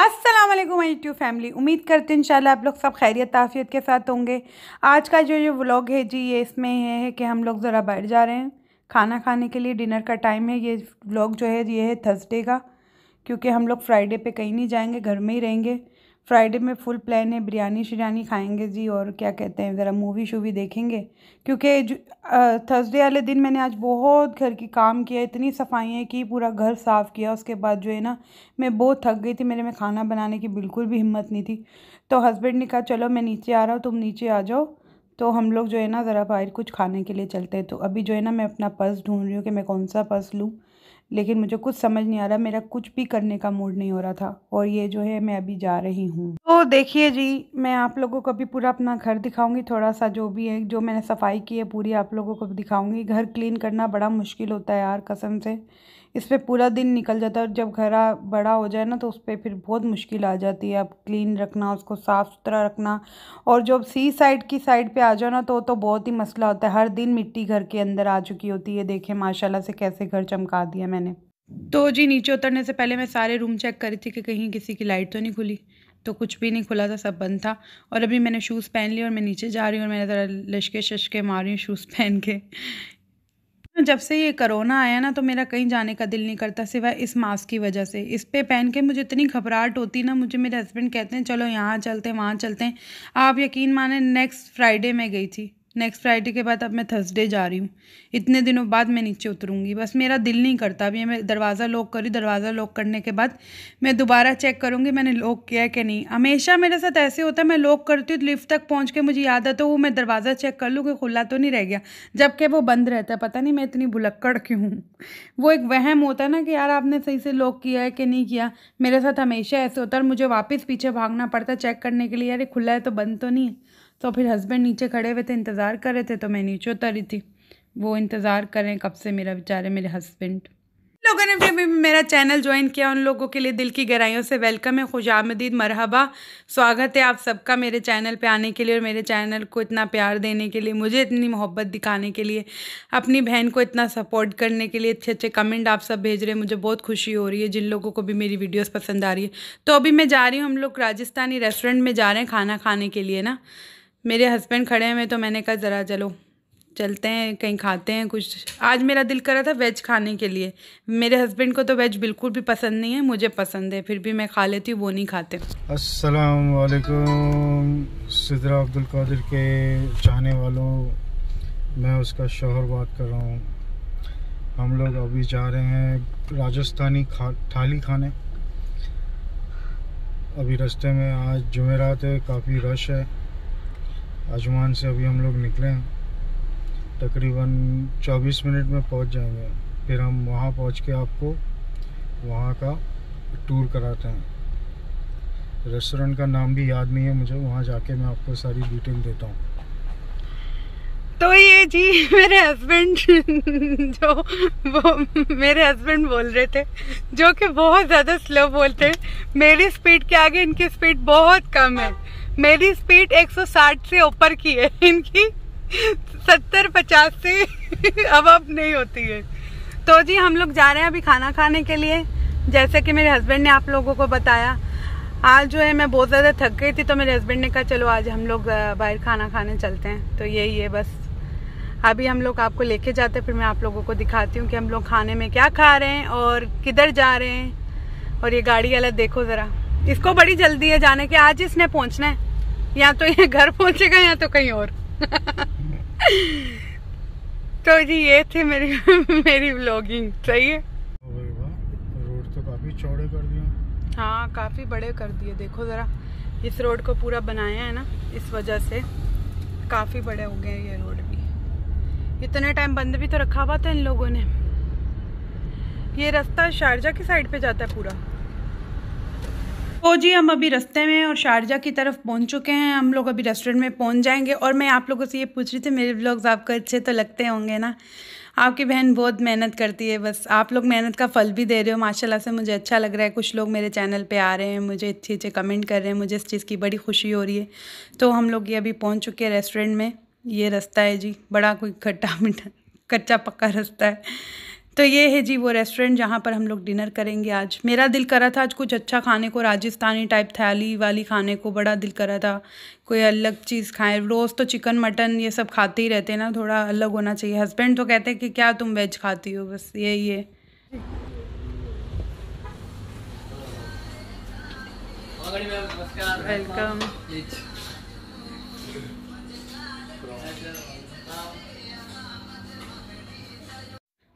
My YouTube family उम्मीद करते हैं इंशाल्लाह आप लोग सब खैरियत ताफियत के साथ होंगे आज का जो ये व्लॉग है जी ये इसमें ये है कि हम लोग ज़रा बाहर जा रहे हैं खाना खाने के लिए डिनर का टाइम है ये व्लॉग जो है ये है थर्सडे का क्योंकि हम लोग फ्राइडे पे कहीं नहीं जाएंगे घर में ही रहेंगे फ्राइडे में फुल प्लान है बिरयानी शिरयानी खाएंगे जी और क्या कहते हैं ज़रा मूवी शूवी देखेंगे क्योंकि थर्सडे वाले दिन मैंने आज बहुत घर की काम किया इतनी सफाइयाँ की पूरा घर साफ़ किया उसके बाद जो है ना मैं बहुत थक गई थी मेरे में खाना बनाने की बिल्कुल भी हिम्मत नहीं थी तो हस्बैंड ने कहा चलो मैं नीचे आ रहा हूँ तुम नीचे आ जाओ तो हम लोग जो है ना ज़रा बाहर कुछ खाने के लिए चलते हैं तो अभी जो है ना मैं अपना पर्स ढूँढ रही हूँ कि मैं कौन सा पर्स लूँ लेकिन मुझे कुछ समझ नहीं आ रहा मेरा कुछ भी करने का मूड नहीं हो रहा था और ये जो है मैं अभी जा रही हूँ तो देखिए जी मैं आप लोगों को अभी पूरा अपना घर दिखाऊंगी थोड़ा सा जो भी है जो मैंने सफाई की है पूरी आप लोगों को दिखाऊंगी घर क्लीन करना बड़ा मुश्किल होता है यार कसम से इस पर पूरा दिन निकल जाता है और जब घर बड़ा हो जाए ना तो उस पर फिर बहुत मुश्किल आ जाती है अब क्लीन रखना उसको साफ़ सुथरा रखना और जब सी साइड की साइड पर आ जाओ ना तो तो बहुत ही मसला होता है हर दिन मिट्टी घर के अंदर आ चुकी होती है देखें माशाला से कैसे घर चमका दिया मैंने तो जी नीचे उतरने से पहले मैं सारे रूम चेक करी थी कि कहीं किसी की लाइट तो नहीं खुली तो कुछ भी नहीं खुला था सब बंद था और अभी मैंने शूज़ पहन लिए और मैं नीचे जा रही हूँ और मैंने ज़रा लशके शशके मार रही हूँ शूज़ पहन के जब से ये करोना आया ना तो मेरा कहीं जाने का दिल नहीं करता सिवाय इस मास्क की वजह से इस पे पहन के मुझे इतनी घबराहट होती ना मुझे मेरे हस्बैंड कहते हैं चलो यहाँ चलते हैं वहाँ चलते हैं आप यकीन माने नेक्स्ट फ्राइडे में गई थी नेक्स्ट फ्राइडे के बाद अब मैं थर्सडे जा रही हूँ इतने दिनों बाद मैं नीचे उतरूँगी बस मेरा दिल नहीं करता अभी मैं दरवाज़ा लॉक करी दरवाज़ा लॉक करने के बाद मैं दोबारा चेक करूँगी मैंने लॉक किया है कि नहीं हमेशा मेरे साथ ऐसे होता है मैं लॉक करती हूँ लिफ्ट तक पहुँच के मुझे याद आता हूँ वो मैं दरवाज़ा चेक कर लूँ कि खुला तो नहीं रह गया जबकि वो बंद रहता है पता नहीं मैं इतनी भुलक्कड़ क्यों हूँ वो एक वहम होता है ना कि यार आपने सही से लॉक किया है कि नहीं किया मेरे साथ हमेशा ऐसे होता है और मुझे वापस पीछे भागना पड़ता है चेक करने के लिए यार खुला है तो बंद तो नहीं है तो फिर हस्बैंड नीचे खड़े हुए थे इंतज़ार कर रहे थे तो मैं नीचे उतरी थी वो इंतज़ार करें कब से मेरा बेचारे मेरे हस्बैंड लोगों ने भी मेरा चैनल ज्वाइन किया उन लोगों के लिए दिल की गहराइयों से वेलकम है खुश आमदीद मरहबा स्वागत है आप सबका मेरे चैनल पे आने के लिए और मेरे चैनल को इतना प्यार देने के लिए मुझे इतनी मोहब्बत दिखाने के लिए अपनी बहन को इतना सपोर्ट करने के लिए अच्छे अच्छे कमेंट आप सब भेज रहे हैं मुझे बहुत खुशी हो रही है जिन लोगों को भी मेरी वीडियोज़ पसंद आ रही है तो अभी मैं जा रही हूँ हम लोग राजस्थानी रेस्टोरेंट में जा रहे हैं खाना खाने के लिए ना मेरे हस्बैंड खड़े हैं मैं तो मैंने कहा ज़रा चलो चलते हैं कहीं खाते हैं कुछ आज मेरा दिल करा था वेज खाने के लिए मेरे हस्बैंड को तो वेज बिल्कुल भी पसंद नहीं है मुझे पसंद है फिर भी मैं खा लेती हूँ वो नहीं खाते असलकुम सिद्रा अब्दुल कादिर के चाहने वालों मैं उसका शोहर बात कर रहा हूँ हम लोग अभी जा रहे हैं राजस्थानी खा थाली खाने अभी रास्ते में आज जुमेरात है काफ़ी रश है आजमान से अभी हम लोग निकले हैं तकरीबन 24 मिनट में पहुंच जाएंगे फिर हम वहां पहुंच के आपको वहां का टूर कराते हैं रेस्टोरेंट का नाम भी याद नहीं है मुझे वहां जाके मैं आपको सारी डिटेल देता हूँ तो ये जी मेरे हस्बैंड जो वो मेरे हस्बैंड बोल रहे थे जो कि बहुत ज़्यादा स्लो बोलते हैं मेरी स्पीड के आगे इनकी स्पीड बहुत कम है मेरी स्पीड 160 से ऊपर की है इनकी 70 50 से अब अब नहीं होती है तो जी हम लोग जा रहे हैं अभी खाना खाने के लिए जैसे कि मेरे हस्बैंड ने आप लोगों को बताया आज जो है मैं बहुत ज़्यादा थक गई थी तो मेरे हस्बैंड ने कहा चलो आज हम लोग बाहर खाना खाने चलते हैं तो यही है बस अभी हम लोग आपको लेके जाते हैं फिर मैं आप लोगों को दिखाती हूँ कि हम लोग खाने में क्या खा रहे हैं और किधर जा रहे हैं और ये गाड़ी वाला देखो ज़रा इसको बड़ी जल्दी है जाने के आज इसने पहुँचना है या तो ये घर पहुंचेगा या तो कहीं और तो जी ये थे मेरी मेरी ब्लॉगिंग सही है रोड तो काफी चौड़े कर दिए हाँ काफी बड़े कर दिए देखो जरा इस रोड को पूरा बनाया है ना इस वजह से काफी बड़े हो गए ये रोड भी इतने टाइम बंद भी तो रखा हुआ था इन लोगों ने ये रास्ता शारजा की साइड पे जाता है पूरा तो जी हम अभी रास्ते में और शारजा की तरफ पहुंच चुके हैं हम लोग अभी रेस्टोरेंट में पहुंच जाएंगे और मैं आप लोगों से ये पूछ रही थी मेरे ब्लॉग्स आपको अच्छे तो लगते होंगे ना आपकी बहन बहुत मेहनत करती है बस आप लोग मेहनत का फल भी दे रहे हो माशाल्लाह से मुझे अच्छा लग रहा है कुछ लोग मेरे चैनल पे आ रहे हैं मुझे अच्छे अच्छे कमेंट कर रहे हैं मुझे इस चीज़ की बड़ी खुशी हो रही है तो हम लोग ये अभी पहुँच चुके हैं रेस्टोरेंट में ये रास्ता है जी बड़ा कोई खट्टा मीठा कच्चा पक्का रास्ता है तो ये है जी वो रेस्टोरेंट जहाँ पर हम लोग डिनर करेंगे आज मेरा दिल करा था आज कुछ अच्छा खाने को राजस्थानी टाइप थाली वाली खाने को बड़ा दिल करा था कोई अलग चीज़ खाएं रोज़ तो चिकन मटन ये सब खाते ही रहते हैं ना थोड़ा अलग होना चाहिए हस्बैंड तो कहते हैं कि क्या तुम वेज खाती हो बस यही है वेलकम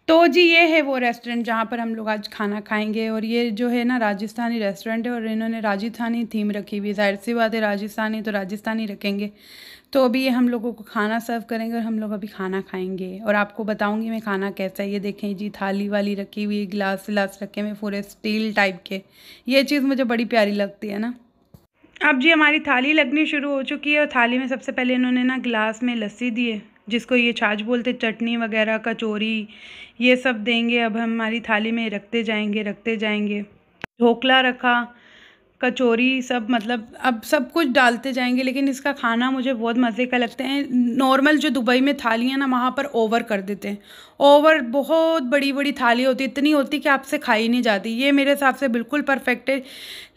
तो जी ये है वो रेस्टोरेंट जहाँ पर हम लोग आज खाना खाएंगे और ये जो है ना राजस्थानी रेस्टोरेंट है और इन्होंने राजस्थानी थीम रखी हुई जाहिर सी बात है राजस्थानी तो राजस्थानी रखेंगे तो अभी ये हम लोगों को खाना सर्व करेंगे और हम लोग अभी खाना खाएंगे और आपको बताऊंगी मैं खाना कैसा है ये देखें जी थाली वाली रखी हुई गिलास विलास रखे हुए पूरे स्टील टाइप के ये चीज़ मुझे बड़ी प्यारी लगती है ना अब जी हमारी थाली लगनी शुरू हो चुकी है और थाली में सबसे पहले इन्होंने ना गिलास में लस्सी दिए जिसको ये छाछ बोलते चटनी वगैरह कचौरी ये सब देंगे अब हम हमारी थाली में रखते जाएंगे रखते जाएंगे ढोकला रखा कचौरी सब मतलब अब सब कुछ डालते जाएंगे लेकिन इसका खाना मुझे बहुत मज़े का लगता है नॉर्मल जो दुबई में थालियाँ ना वहाँ पर ओवर कर देते हैं ओवर बहुत बड़ी बड़ी थाली होती इतनी होती कि आपसे खाई नहीं जाती ये मेरे हिसाब से बिल्कुल परफेक्ट है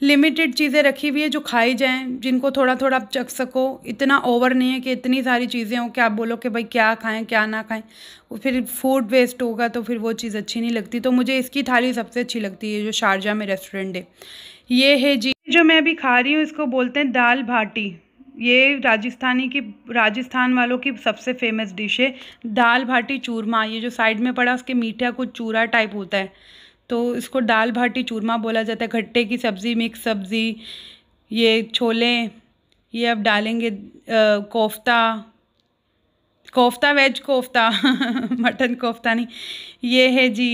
लिमिटेड चीज़ें रखी हुई है जो खाई जाएँ जिनको थोड़ा थोड़ा आप चख सको इतना ओवर नहीं है कि इतनी सारी चीज़ें हों कि आप बोलो कि भाई क्या खाएँ क्या ना खाएँ फिर फूड वेस्ट होगा तो फिर वो चीज़ अच्छी नहीं लगती तो मुझे इसकी थाली सबसे अच्छी लगती है जो शारजा में रेस्टोरेंट है ये है जी जो मैं अभी खा रही हूँ इसको बोलते हैं दाल भाटी ये राजस्थानी की राजस्थान वालों की सबसे फेमस डिश है दाल भाटी चूरमा ये जो साइड में पड़ा उसके मीठा कुछ चूरा टाइप होता है तो इसको दाल भाटी चूरमा बोला जाता है घट्टे की सब्ज़ी मिक्स सब्ज़ी ये छोले ये अब डालेंगे कोफ्ता कोफ्ता वेज कोफ्ता मटन कोफ्ता नहीं ये है जी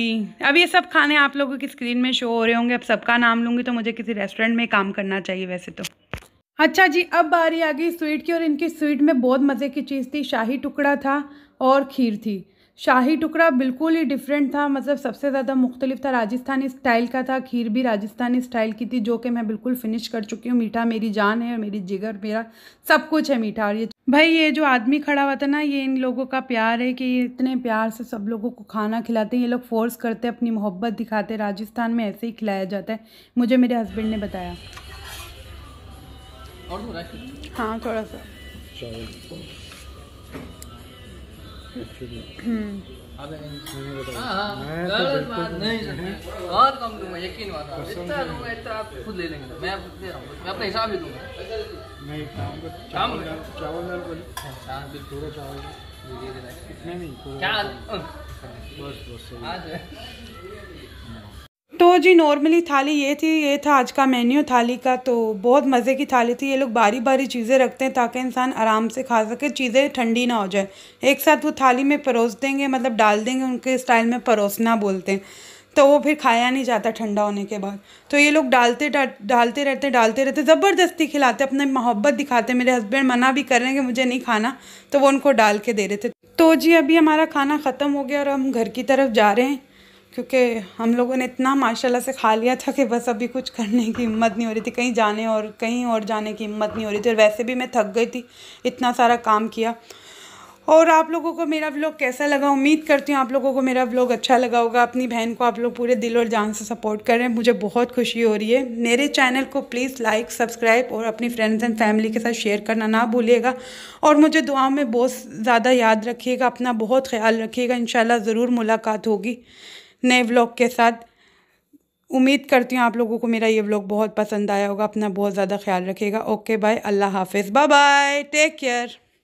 अब ये सब खाने आप लोगों की स्क्रीन में शो हो रहे होंगे अब सबका नाम लूँगी तो मुझे किसी रेस्टोरेंट में काम करना चाहिए वैसे तो अच्छा जी अब बारी आ गई स्वीट की और इनकी स्वीट में बहुत मज़े की चीज़ थी शाही टुकड़ा था और खीर थी शाही टुकड़ा बिल्कुल ही डिफरेंट था मतलब सबसे ज़्यादा मुख्तलिफ था राजस्थानी स्टाइल का था खीर भी राजस्थानी स्टाइल की थी जो कि मैं बिल्कुल फिनिश कर चुकी हूँ मीठा मेरी जान है और मेरी जिगर मेरा सब कुछ है मीठा और ये भाई ये जो आदमी खड़ा हुआ था ना ये इन लोगों का प्यार है कि ये इतने प्यार से सब लोगों को खाना खिलाते हैं ये लोग फोर्स करते हैं अपनी मोहब्बत दिखाते हैं राजस्थान में ऐसे ही खिलाया जाता है मुझे मेरे हस्बैंड ने बताया और हाँ थोड़ा सा हम्म। हाँ, हाँ। और कम दूंगा यकीन वाला इतना दूंगा इतना आप खुद ले लेंगे मैं दे रहा हूँ मैं अपना हिसाब ही दूंगा तो जी नॉर्मली थाली ये थी ये था आज का मेन्यू थाली का तो बहुत मज़े की थाली थी ये लोग बारी बारी चीज़ें रखते हैं ताकि इंसान आराम से खा सके चीज़ें ठंडी ना हो जाए एक साथ वो थाली में परोस देंगे मतलब डाल देंगे उनके स्टाइल में परोसना बोलते हैं तो वो फिर खाया नहीं जाता ठंडा होने के बाद तो ये लोग डालते डा, डालते रहते डालते रहते ज़बरदस्ती खिलाते अपने मोहब्बत दिखाते मेरे हस्बैंड मना भी कर रहे हैं कि मुझे नहीं खाना तो वो उनको डाल के दे रहे थे तो जी अभी हमारा खाना ख़त्म हो गया और हम घर की तरफ जा रहे हैं क्योंकि हम लोगों ने इतना माशाल्लाह से खा लिया था कि बस अभी कुछ करने की हिम्मत नहीं हो रही थी कहीं जाने और कहीं और जाने की हिम्मत नहीं हो रही थी और वैसे भी मैं थक गई थी इतना सारा काम किया और आप लोगों को मेरा व्लॉग कैसा लगा उम्मीद करती हूँ आप लोगों को मेरा व्लॉग अच्छा लगा होगा अपनी बहन को आप लोग पूरे दिल और जान से सपोर्ट कर रहे हैं मुझे बहुत खुशी हो रही है मेरे चैनल को प्लीज़ लाइक सब्सक्राइब और अपनी फ्रेंड्स एंड फैमिली के साथ शेयर करना ना भूलिएगा और मुझे दुआ में बहुत ज़्यादा याद रखिएगा अपना बहुत ख्याल रखिएगा इन ज़रूर मुलाकात होगी नए व्लॉग के साथ उम्मीद करती हूँ आप लोगों को मेरा ये व्लॉग बहुत पसंद आया होगा अपना बहुत ज़्यादा ख्याल रखिएगा ओके बाय अल्लाह हाफिज़ बाय बाय टेक केयर